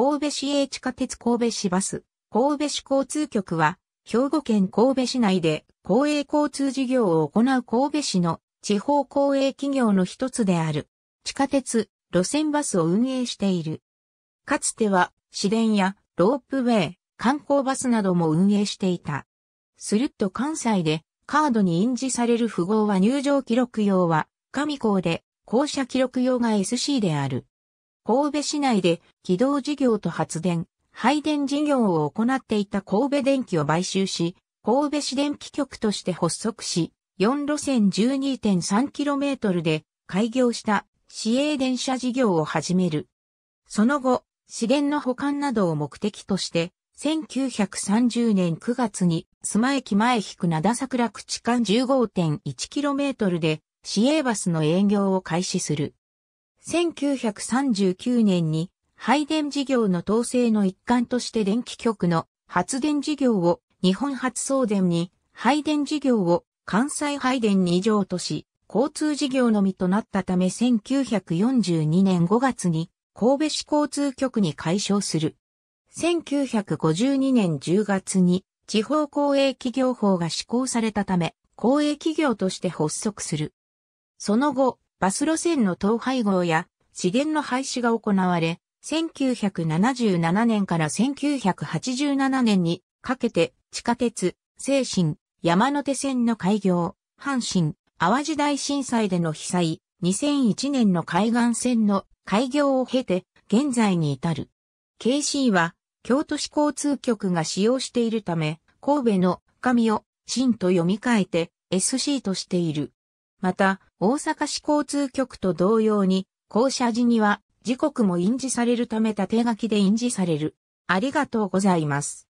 神戸市営地下鉄神戸市バス、神戸市交通局は、兵庫県神戸市内で公営交通事業を行う神戸市の地方公営企業の一つである。地下鉄、路線バスを運営している。かつては、市電やロープウェイ、観光バスなども運営していた。するっと関西で、カードに印字される符号は入場記録用は、上港で、降車記録用が SC である。神戸市内で軌道事業と発電、配電事業を行っていた神戸電気を買収し、神戸市電気局として発足し、4路線 12.3km で開業した市営電車事業を始める。その後、資源の保管などを目的として、1930年9月に、須磨駅前引く灘桜区地下 15.1km で、市営バスの営業を開始する。1939年に配電事業の統制の一環として電気局の発電事業を日本発送電に、配電事業を関西配電に譲渡し、交通事業のみとなったため1942年5月に神戸市交通局に解消する。1952年10月に地方公営企業法が施行されたため、公営企業として発足する。その後、バス路線の統廃合や資源の廃止が行われ、1977年から1987年にかけて地下鉄、精神、山手線の開業、阪神、淡路大震災での被災、2001年の海岸線の開業を経て現在に至る。KC は京都市交通局が使用しているため、神戸の神を神と読み替えて SC としている。また、大阪市交通局と同様に、校舎時には時刻も印字されるため縦書きで印字される。ありがとうございます。